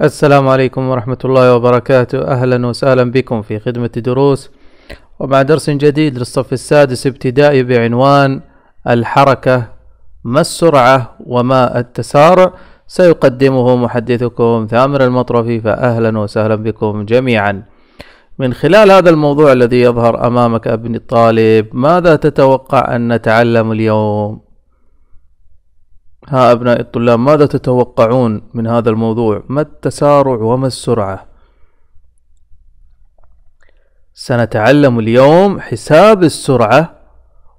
السلام عليكم ورحمة الله وبركاته أهلا وسهلا بكم في خدمة دروس ومع درس جديد للصف السادس ابتدائي بعنوان الحركة ما السرعة وما التسارع سيقدمه محدثكم ثامر المطرفي فأهلا وسهلا بكم جميعا من خلال هذا الموضوع الذي يظهر أمامك ابن الطالب ماذا تتوقع أن نتعلم اليوم؟ ها أبناء الطلاب ماذا تتوقعون من هذا الموضوع ما التسارع وما السرعة سنتعلم اليوم حساب السرعة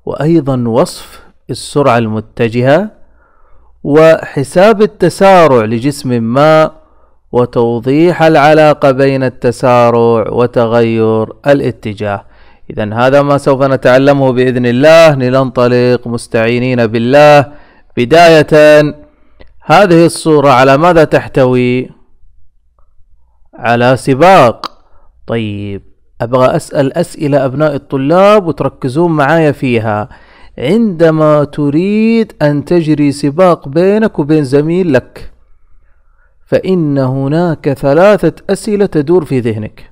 وأيضا وصف السرعة المتجهة وحساب التسارع لجسم ما وتوضيح العلاقة بين التسارع وتغير الاتجاه إذا هذا ما سوف نتعلمه بإذن الله لننطلق مستعينين بالله بداية هذه الصورة على ماذا تحتوي؟ على سباق طيب أبغى أسأل أسئلة أبناء الطلاب وتركزون معايا فيها عندما تريد أن تجري سباق بينك وبين زميل لك فإن هناك ثلاثة أسئلة تدور في ذهنك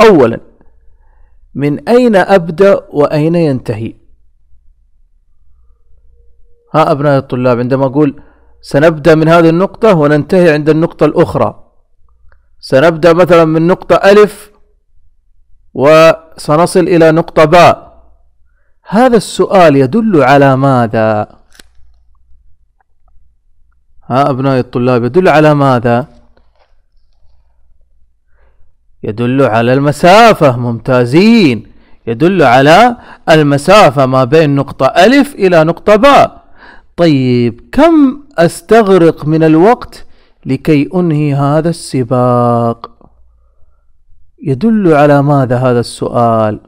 أولا من أين أبدأ وأين ينتهي ها أبناء الطلاب عندما أقول سنبدأ من هذه النقطة وننتهي عند النقطة الأخرى سنبدأ مثلا من نقطة ألف وسنصل إلى نقطة باء هذا السؤال يدل على ماذا؟ ها أبنائي الطلاب يدل على ماذا؟ يدل على المسافة ممتازين يدل على المسافة ما بين نقطة ألف إلى نقطة باء طيب كم استغرق من الوقت لكي انهي هذا السباق يدل على ماذا هذا السؤال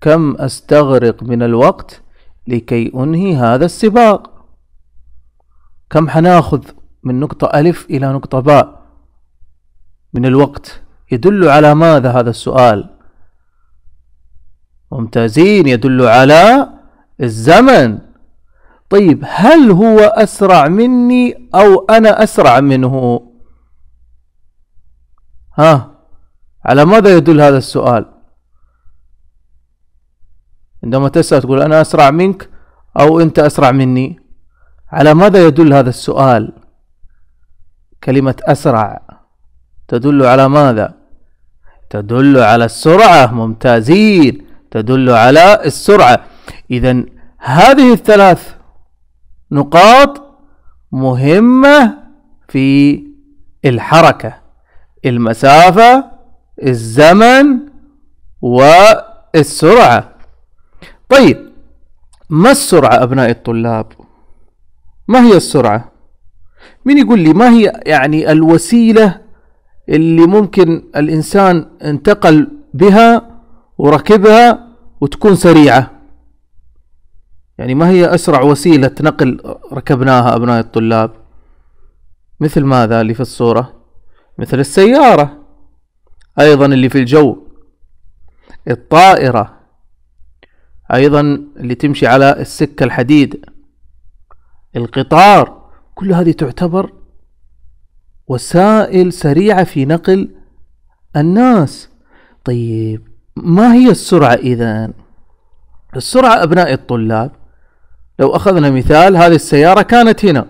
كم استغرق من الوقت لكي انهي هذا السباق كم حناخذ من نقطة ألف إلى نقطة باء من الوقت يدل على ماذا هذا السؤال ممتازين يدل على الزمن طيب هل هو أسرع مني أو أنا أسرع منه ها على ماذا يدل هذا السؤال عندما تسأل تقول أنا أسرع منك أو أنت أسرع مني على ماذا يدل هذا السؤال كلمة أسرع تدل على ماذا تدل على السرعة ممتازين تدل على السرعة إذا هذه الثلاث نقاط مهمة في الحركة المسافة الزمن والسرعة طيب ما السرعة أبناء الطلاب ما هي السرعة مين يقول لي ما هي يعني الوسيلة اللي ممكن الإنسان انتقل بها وركبها وتكون سريعة يعني ما هي أسرع وسيلة نقل ركبناها أبناء الطلاب مثل ماذا اللي في الصورة مثل السيارة أيضا اللي في الجو الطائرة أيضا اللي تمشي على السكة الحديد القطار كل هذه تعتبر وسائل سريعة في نقل الناس طيب ما هي السرعة إذا السرعة أبناء الطلاب لو أخذنا مثال هذه السيارة كانت هنا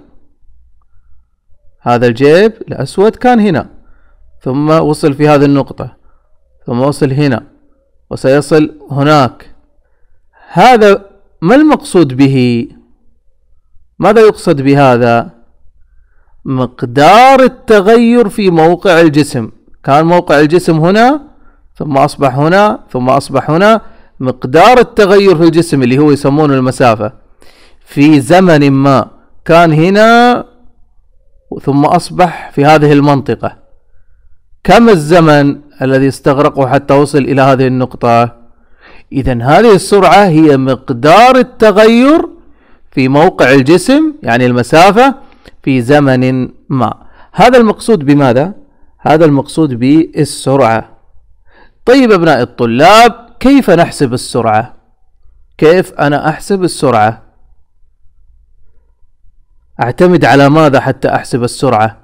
هذا الجيب الأسود كان هنا ثم وصل في هذه النقطة ثم وصل هنا وسيصل هناك هذا ما المقصود به ماذا يقصد بهذا مقدار التغير في موقع الجسم كان موقع الجسم هنا ثم أصبح هنا ثم أصبح هنا مقدار التغير في الجسم اللي هو يسمونه المسافة في زمن ما كان هنا ثم أصبح في هذه المنطقة كم الزمن الذي استغرقه حتى وصل إلى هذه النقطة إذا هذه السرعة هي مقدار التغير في موقع الجسم يعني المسافة في زمن ما هذا المقصود بماذا؟ هذا المقصود بالسرعة طيب أبناء الطلاب كيف نحسب السرعة؟ كيف أنا أحسب السرعة؟ أعتمد على ماذا حتى أحسب السرعة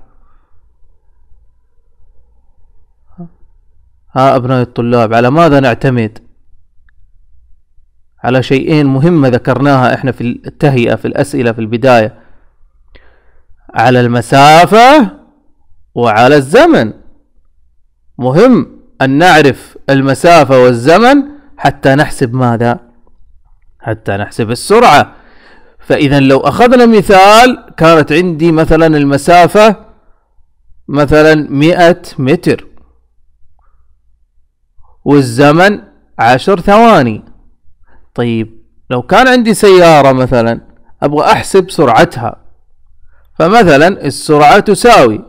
ها أبناء الطلاب على ماذا نعتمد على شيئين مهمة ذكرناها إحنا في التهيئة في الأسئلة في البداية على المسافة وعلى الزمن مهم أن نعرف المسافة والزمن حتى نحسب ماذا حتى نحسب السرعة فإذا لو أخذنا مثال كانت عندي مثلا المسافة مثلا مئة متر والزمن عشر ثواني طيب لو كان عندي سيارة مثلا أبغى أحسب سرعتها فمثلا السرعة تساوي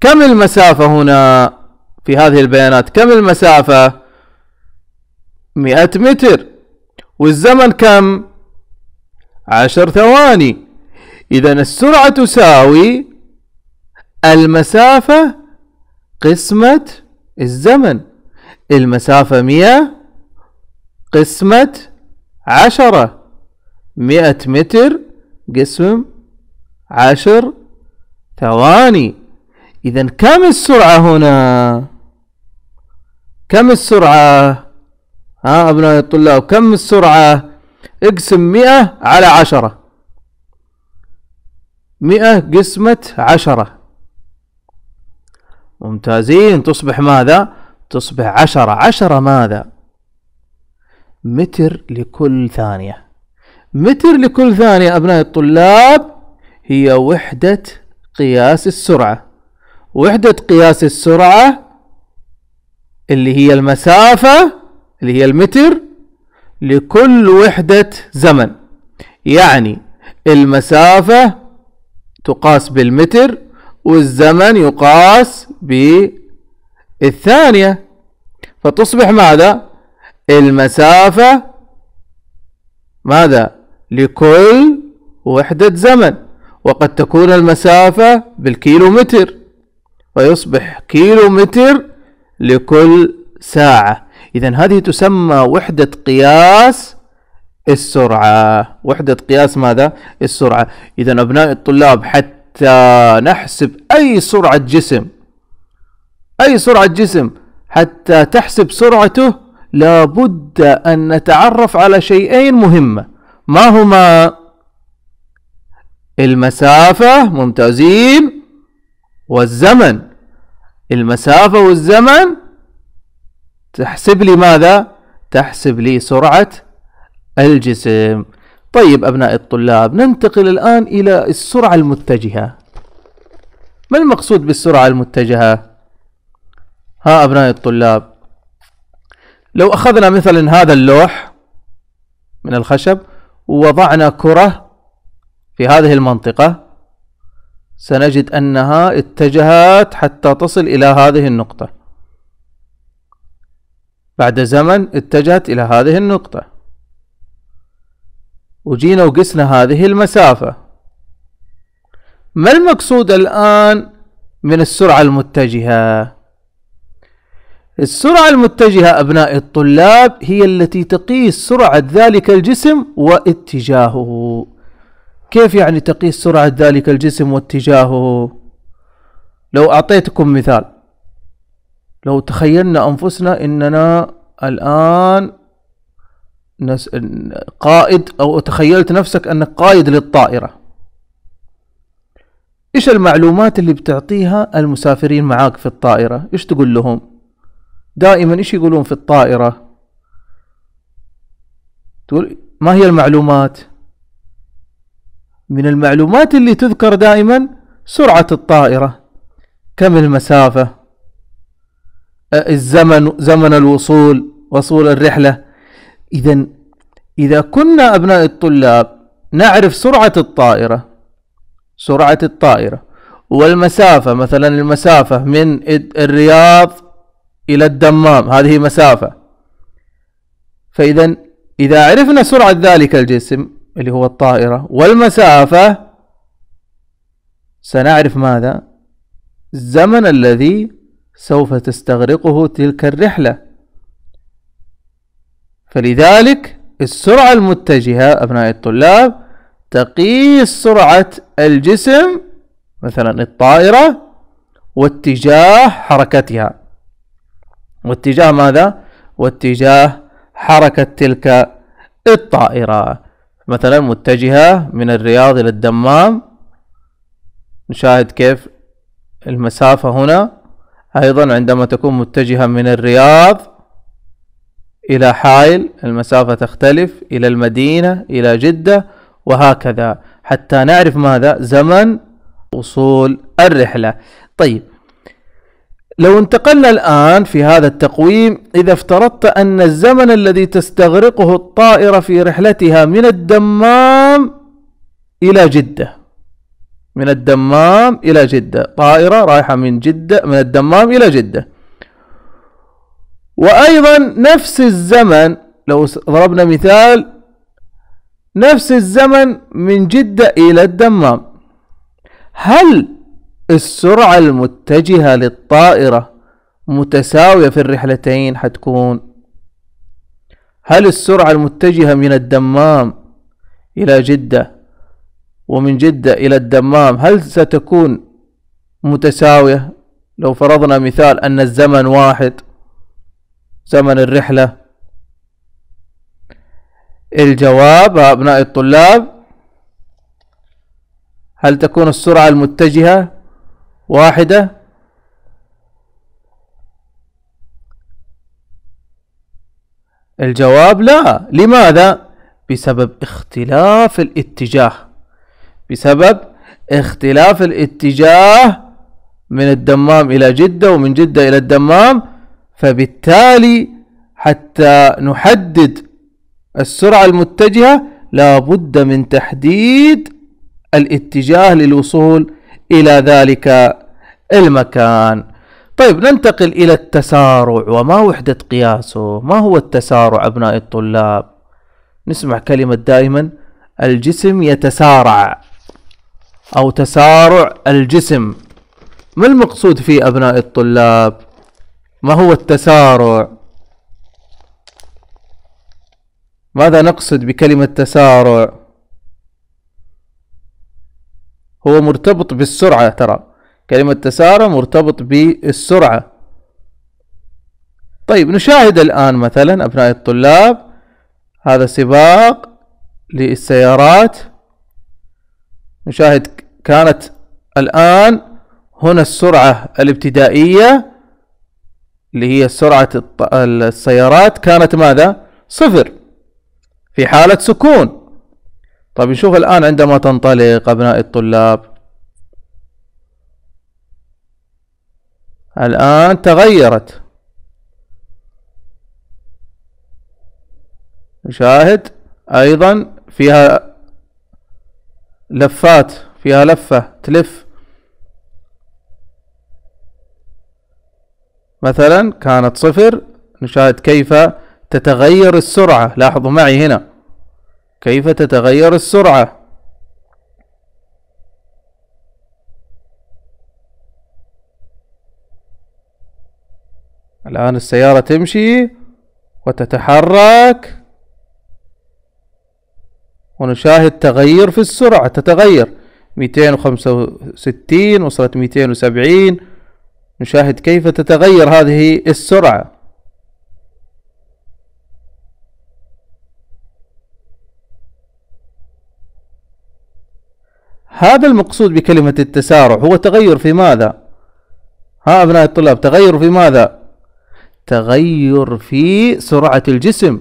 كم المسافة هنا في هذه البيانات كم المسافة مئة متر والزمن كم عشر ثواني إذا السرعة تساوي المسافة قسمة الزمن المسافة مئة قسمة عشرة مئة متر قسم عشر ثواني إذا كم السرعة هنا؟ كم السرعة؟ ها أبنائي الطلاب كم السرعة؟ اقسم مئة على عشرة مئة قسمة عشرة ممتازين تصبح ماذا؟ تصبح عشرة عشرة ماذا؟ متر لكل ثانية متر لكل ثانية أبناء الطلاب هي وحدة قياس السرعة وحدة قياس السرعة اللي هي المسافة اللي هي المتر لكل وحدة زمن يعني المسافة تقاس بالمتر والزمن يقاس بالثانية فتصبح ماذا المسافة ماذا لكل وحدة زمن وقد تكون المسافة بالكيلومتر فيصبح كيلومتر لكل ساعة إذا هذه تسمى وحدة قياس السرعة وحدة قياس ماذا؟ السرعة إذا أبناء الطلاب حتى نحسب أي سرعة جسم أي سرعة جسم حتى تحسب سرعته لابد أن نتعرف على شيئين مهمة ما هما؟ المسافة ممتازين والزمن المسافة والزمن تحسب لي ماذا تحسب لي سرعة الجسم طيب أبناء الطلاب ننتقل الآن إلى السرعة المتجهة ما المقصود بالسرعة المتجهة ها أبناء الطلاب لو أخذنا مثلا هذا اللوح من الخشب ووضعنا كرة في هذه المنطقة سنجد أنها اتجهت حتى تصل إلى هذه النقطة بعد زمن اتجهت إلى هذه النقطة وجينا وقسنا هذه المسافة ما المقصود الآن من السرعة المتجهة السرعة المتجهة أبناء الطلاب هي التي تقيس سرعة ذلك الجسم واتجاهه كيف يعني تقيس سرعة ذلك الجسم واتجاهه لو أعطيتكم مثال لو تخيلنا أنفسنا إننا الآن نس... قائد أو تخيلت نفسك أنك قائد للطائرة إيش المعلومات اللي بتعطيها المسافرين معاك في الطائرة إيش تقول لهم دائما إيش يقولون في الطائرة تقول ما هي المعلومات من المعلومات اللي تذكر دائما سرعة الطائرة كم المسافة الزمن زمن الوصول وصول الرحلة إذا إذا كنا أبناء الطلاب نعرف سرعة الطائرة سرعة الطائرة والمسافة مثلا المسافة من الرياض إلى الدمام هذه مسافة فإذا إذا عرفنا سرعة ذلك الجسم اللي هو الطائرة والمسافة سنعرف ماذا؟ الزمن الذي سوف تستغرقه تلك الرحلة فلذلك السرعة المتجهة أبناء الطلاب تقيس سرعة الجسم مثلا الطائرة واتجاه حركتها واتجاه ماذا؟ واتجاه حركة تلك الطائرة مثلا متجهة من الرياض إلى الدمام نشاهد كيف المسافة هنا أيضا عندما تكون متجهة من الرياض إلى حائل المسافة تختلف إلى المدينة إلى جدة وهكذا حتى نعرف ماذا زمن وصول الرحلة طيب لو انتقلنا الآن في هذا التقويم إذا افترضت أن الزمن الذي تستغرقه الطائرة في رحلتها من الدمام إلى جدة من الدمام إلى جدة طائرة رايحة من جدة من الدمام إلى جدة وأيضا نفس الزمن لو ضربنا مثال نفس الزمن من جدة إلى الدمام هل السرعة المتجهة للطائرة متساوية في الرحلتين حتكون هل السرعة المتجهة من الدمام إلى جدة ومن جدة إلى الدمام هل ستكون متساوية لو فرضنا مثال أن الزمن واحد زمن الرحلة الجواب أبناء الطلاب هل تكون السرعة المتجهة واحدة الجواب لا لماذا بسبب اختلاف الاتجاه بسبب اختلاف الاتجاه من الدمام إلى جدة ومن جدة إلى الدمام فبالتالي حتى نحدد السرعة المتجهة لا بد من تحديد الاتجاه للوصول إلى ذلك المكان طيب ننتقل إلى التسارع وما وحدة قياسه ما هو التسارع أبناء الطلاب نسمع كلمة دائما الجسم يتسارع أو تسارع الجسم ما المقصود في أبناء الطلاب ما هو التسارع ماذا نقصد بكلمة تسارع هو مرتبط بالسرعة ترى كلمة تسارع مرتبط بالسرعة طيب نشاهد الآن مثلا أبناء الطلاب هذا سباق للسيارات نشاهد كانت الآن هنا السرعة الابتدائية اللي هي سرعة السيارات كانت ماذا؟ صفر في حالة سكون طيب نشوف الآن عندما تنطلق أبناء الطلاب الآن تغيرت نشاهد أيضا فيها لفات فيها لفة تلف مثلا كانت صفر نشاهد كيف تتغير السرعة لاحظوا معي هنا كيف تتغير السرعة الآن السيارة تمشي وتتحرك ونشاهد تغير في السرعة تتغير 265 وصلت 270 نشاهد كيف تتغير هذه السرعة هذا المقصود بكلمة التسارع هو تغير في ماذا؟ ها أبناء الطلاب تغير في ماذا؟ تغير في سرعة الجسم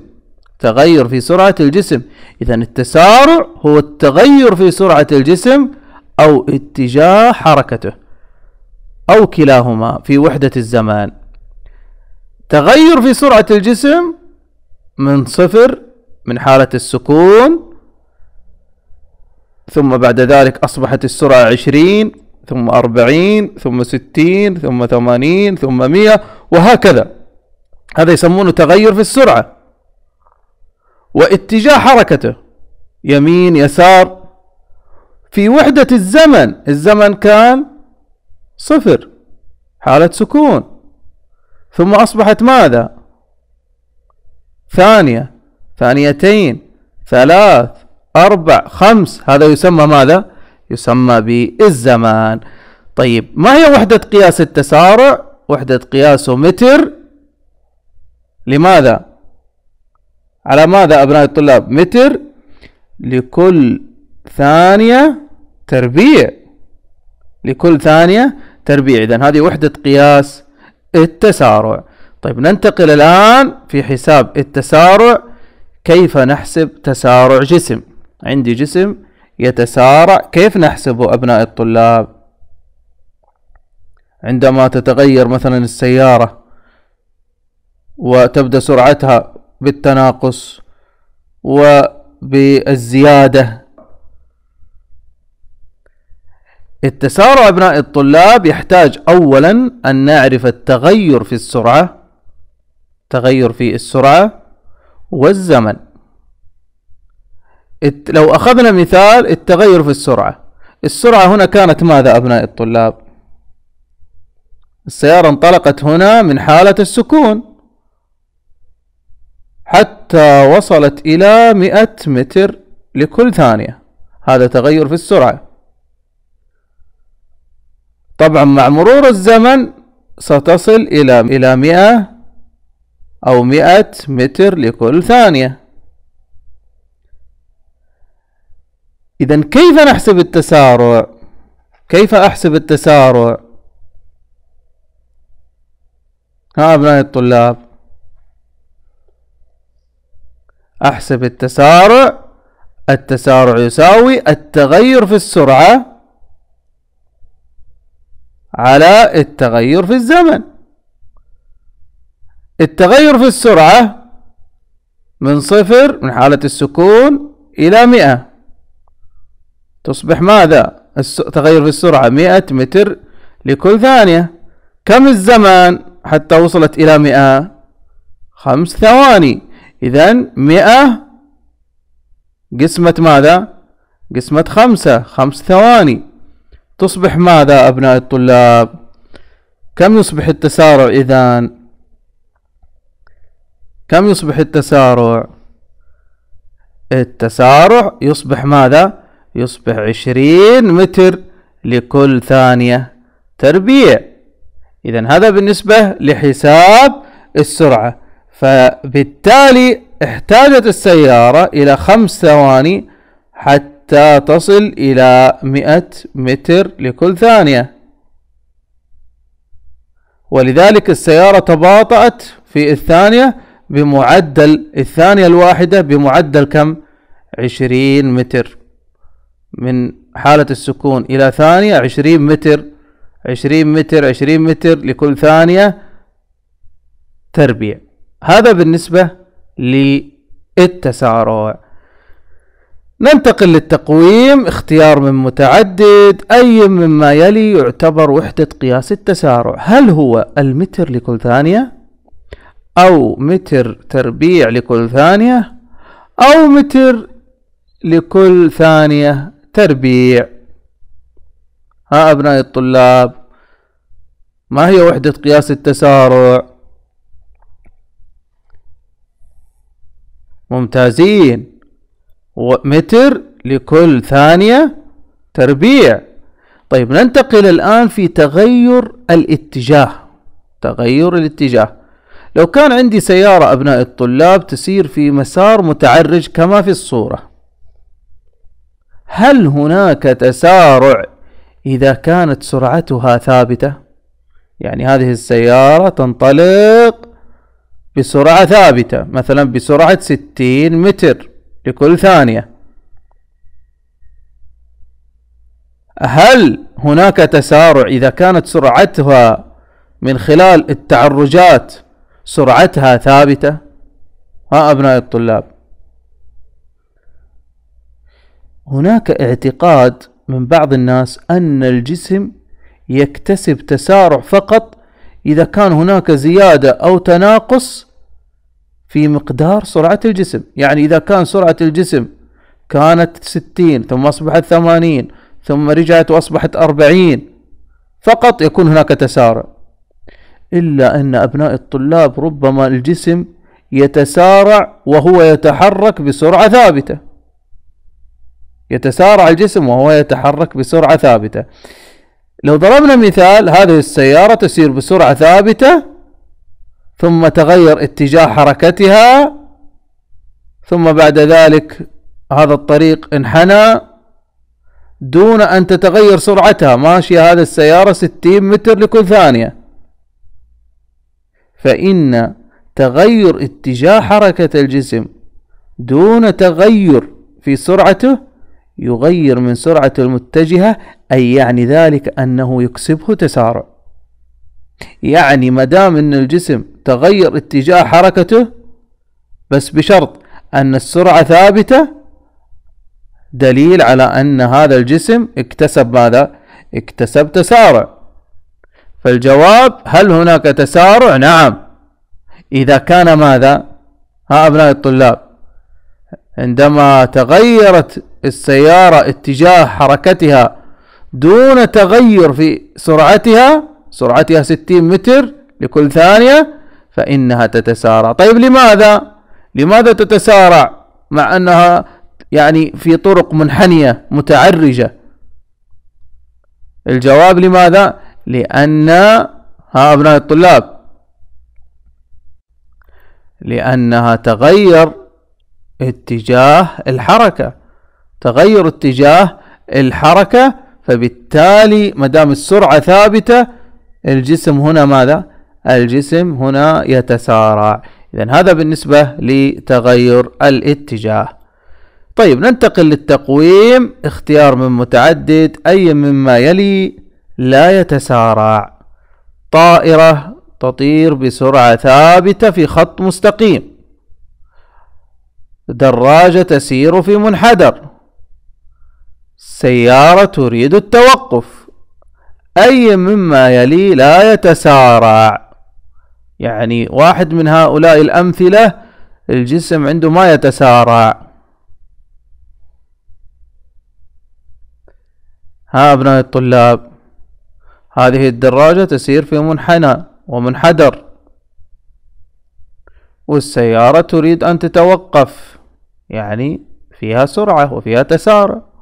تغير في سرعة الجسم إذا التسارع هو التغير في سرعة الجسم أو اتجاه حركته أو كلاهما في وحدة الزمان تغير في سرعة الجسم من صفر من حالة السكون ثم بعد ذلك أصبحت السرعة عشرين ثم أربعين ثم ستين ثم ثمانين ثم مئة وهكذا هذا يسمونه تغير في السرعة واتجاه حركته يمين يسار في وحدة الزمن الزمن كان صفر حالة سكون ثم أصبحت ماذا ثانية ثانيتين ثلاث أربع خمس هذا يسمى ماذا يسمى بالزمان طيب ما هي وحدة قياس التسارع وحدة قياسه متر لماذا على ماذا أبناء الطلاب متر لكل ثانية تربيع لكل ثانية تربيع إذا هذه وحدة قياس التسارع طيب ننتقل الآن في حساب التسارع كيف نحسب تسارع جسم عندي جسم يتسارع كيف نحسبه أبناء الطلاب عندما تتغير مثلا السيارة وتبدأ سرعتها بالتناقص وبالزيادة التسارع ابناء الطلاب يحتاج اولا ان نعرف التغير في السرعة تغير في السرعة والزمن لو اخذنا مثال التغير في السرعة السرعة هنا كانت ماذا ابناء الطلاب السيارة انطلقت هنا من حالة السكون حتى وصلت إلى 100 متر لكل ثانية هذا تغير في السرعة طبعا مع مرور الزمن ستصل إلى إلى 100 أو 100 متر لكل ثانية إذا كيف نحسب التسارع؟ كيف أحسب التسارع؟ ها أبنائي الطلاب أحسب التسارع التسارع يساوي التغير في السرعة على التغير في الزمن التغير في السرعة من صفر من حالة السكون إلى مئة تصبح ماذا تغير في السرعة مئة متر لكل ثانية كم الزمن حتى وصلت إلى مئة خمس ثواني إذا مئة قسمة ماذا؟ قسمة خمسة خمس ثواني تصبح ماذا أبناء الطلاب؟ كم يصبح التسارع إذا؟ كم يصبح التسارع؟ التسارع يصبح ماذا؟ يصبح عشرين متر لكل ثانية تربيع إذا هذا بالنسبة لحساب السرعة فبالتالي احتاجت السيارة إلى خمس ثواني حتى تصل إلى مئة متر لكل ثانية ولذلك السيارة تباطأت في الثانية بمعدل الثانية الواحدة بمعدل كم؟ عشرين متر من حالة السكون إلى ثانية عشرين متر عشرين متر عشرين متر لكل ثانية تربيع هذا بالنسبة للتسارع ننتقل للتقويم اختيار من متعدد أي مما يلي يعتبر وحدة قياس التسارع هل هو المتر لكل ثانية أو متر تربيع لكل ثانية أو متر لكل ثانية تربيع ها أبنائي الطلاب ما هي وحدة قياس التسارع ممتازين ومتر لكل ثانية تربيع طيب ننتقل الآن في تغير الاتجاه تغير الاتجاه لو كان عندي سيارة أبناء الطلاب تسير في مسار متعرج كما في الصورة هل هناك تسارع إذا كانت سرعتها ثابتة؟ يعني هذه السيارة تنطلق بسرعة ثابتة مثلا بسرعة ستين متر لكل ثانية هل هناك تسارع إذا كانت سرعتها من خلال التعرجات سرعتها ثابتة ها أبناء الطلاب هناك اعتقاد من بعض الناس أن الجسم يكتسب تسارع فقط إذا كان هناك زيادة أو تناقص في مقدار سرعة الجسم يعني إذا كان سرعة الجسم كانت ستين ثم أصبحت ثمانين ثم رجعت وأصبحت أربعين فقط يكون هناك تسارع إلا أن أبناء الطلاب ربما الجسم يتسارع وهو يتحرك بسرعة ثابتة يتسارع الجسم وهو يتحرك بسرعة ثابتة لو ضربنا مثال هذه السيارة تسير بسرعة ثابتة ثم تغير اتجاه حركتها ثم بعد ذلك هذا الطريق انحنى دون أن تتغير سرعتها ماشية هذه السيارة ستين متر لكل ثانية فإن تغير اتجاه حركة الجسم دون تغير في سرعته يغير من سرعة المتجهة أي يعني ذلك أنه يكسبه تسارع يعني ما دام أن الجسم تغير اتجاه حركته بس بشرط أن السرعة ثابتة دليل على أن هذا الجسم اكتسب ماذا؟ اكتسب تسارع فالجواب هل هناك تسارع؟ نعم إذا كان ماذا؟ ها أبناء الطلاب عندما تغيرت السيارة اتجاه حركتها دون تغير في سرعتها سرعتها 60 متر لكل ثانية فإنها تتسارع طيب لماذا لماذا تتسارع مع أنها يعني في طرق منحنية متعرجة الجواب لماذا لأن ها أبناء الطلاب لأنها تغير اتجاه الحركة تغير اتجاه الحركة فبالتالي ما دام السرعة ثابتة الجسم هنا ماذا؟ الجسم هنا يتسارع إذا هذا بالنسبة لتغير الاتجاه طيب ننتقل للتقويم اختيار من متعدد أي مما يلي لا يتسارع طائرة تطير بسرعة ثابتة في خط مستقيم دراجة تسير في منحدر سيارة تريد التوقف أي مما يلي لا يتسارع يعني واحد من هؤلاء الأمثلة الجسم عنده ما يتسارع ها أبناء الطلاب هذه الدراجة تسير في منحنى ومنحدر والسيارة تريد أن تتوقف يعني فيها سرعة وفيها تسارع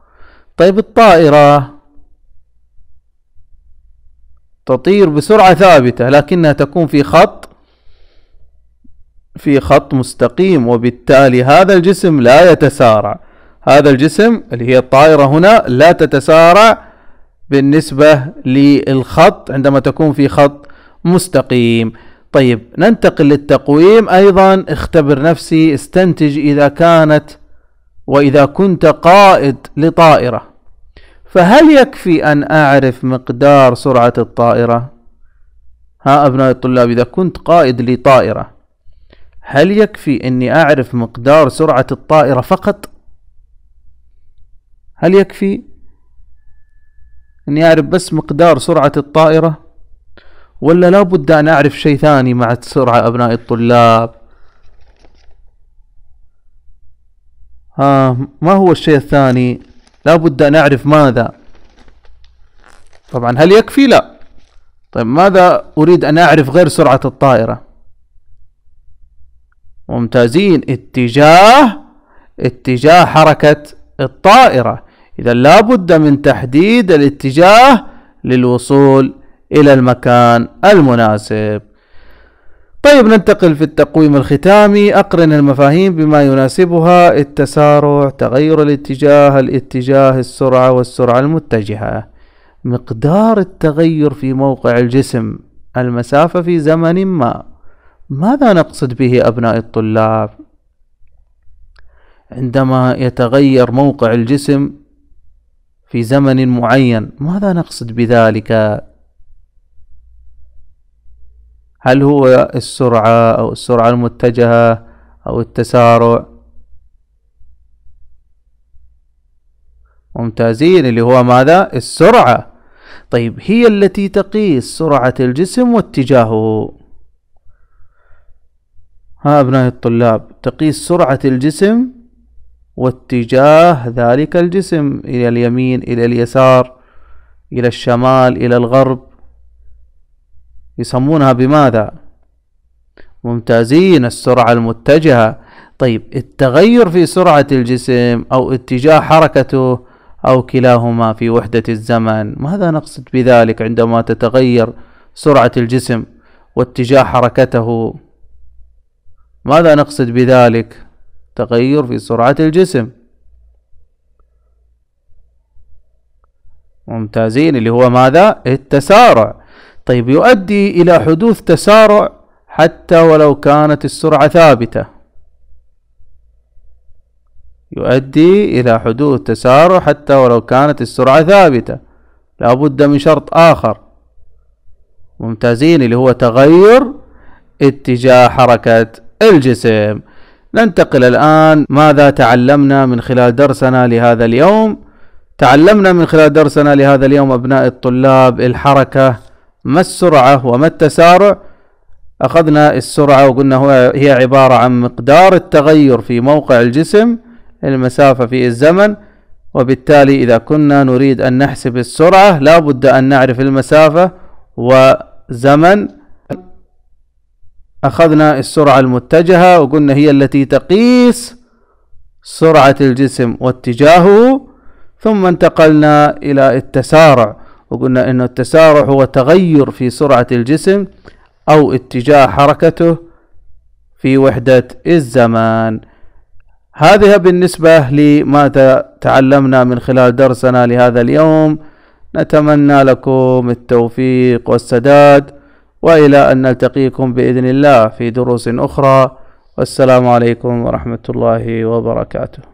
طيب الطائرة تطير بسرعة ثابتة لكنها تكون في خط في خط مستقيم وبالتالي هذا الجسم لا يتسارع هذا الجسم اللي هي الطائرة هنا لا تتسارع بالنسبة للخط عندما تكون في خط مستقيم طيب ننتقل للتقويم أيضا اختبر نفسي استنتج إذا كانت وإذا كنت قائد لطائرة فهل يكفي أن أعرف مقدار سرعة الطائرة؟ ها أبناء الطلاب إذا كنت قائد لطائرة هل يكفي أني أعرف مقدار سرعة الطائرة فقط؟ هل يكفي أني أعرف بس مقدار سرعة الطائرة؟ ولا لابد أن أعرف شيء ثاني مع السرعة أبناء الطلاب؟ ها ما هو الشيء الثاني لابد أن أعرف ماذا طبعا هل يكفي لا طيب ماذا أريد أن أعرف غير سرعة الطائرة ممتازين اتجاه اتجاه حركة الطائرة إذا لابد من تحديد الاتجاه للوصول إلى المكان المناسب طيب ننتقل في التقويم الختامي أقرن المفاهيم بما يناسبها التسارع تغير الاتجاه الاتجاه السرعة والسرعة المتجهة مقدار التغير في موقع الجسم المسافة في زمن ما ماذا نقصد به أبناء الطلاب عندما يتغير موقع الجسم في زمن معين ماذا نقصد بذلك هل هو السرعة أو السرعة المتجهة أو التسارع ممتازين اللي هو ماذا السرعة طيب هي التي تقيس سرعة الجسم واتجاهه ها أبناء الطلاب تقيس سرعة الجسم واتجاه ذلك الجسم إلى اليمين إلى اليسار إلى الشمال إلى الغرب يسمونها بماذا ممتازين السرعة المتجهة طيب التغير في سرعة الجسم أو اتجاه حركته أو كلاهما في وحدة الزمن ماذا نقصد بذلك عندما تتغير سرعة الجسم واتجاه حركته ماذا نقصد بذلك تغير في سرعة الجسم ممتازين اللي هو ماذا التسارع طيب يؤدي إلى حدوث تسارع حتى ولو كانت السرعة ثابتة يؤدي إلى حدوث تسارع حتى ولو كانت السرعة ثابتة لابد من شرط آخر ممتازين اللي هو تغير اتجاه حركة الجسم ننتقل الآن ماذا تعلمنا من خلال درسنا لهذا اليوم تعلمنا من خلال درسنا لهذا اليوم أبناء الطلاب الحركة ما السرعة وما التسارع أخذنا السرعة وقلنا هو هي عبارة عن مقدار التغير في موقع الجسم المسافة في الزمن وبالتالي إذا كنا نريد أن نحسب السرعة لابد أن نعرف المسافة وزمن أخذنا السرعة المتجهة وقلنا هي التي تقيس سرعة الجسم واتجاهه ثم انتقلنا إلى التسارع وقلنا أنه التسارع هو تغير في سرعة الجسم أو اتجاه حركته في وحدة الزمان هذه بالنسبة لما تعلمنا من خلال درسنا لهذا اليوم نتمنى لكم التوفيق والسداد وإلى أن نلتقيكم بإذن الله في دروس أخرى والسلام عليكم ورحمة الله وبركاته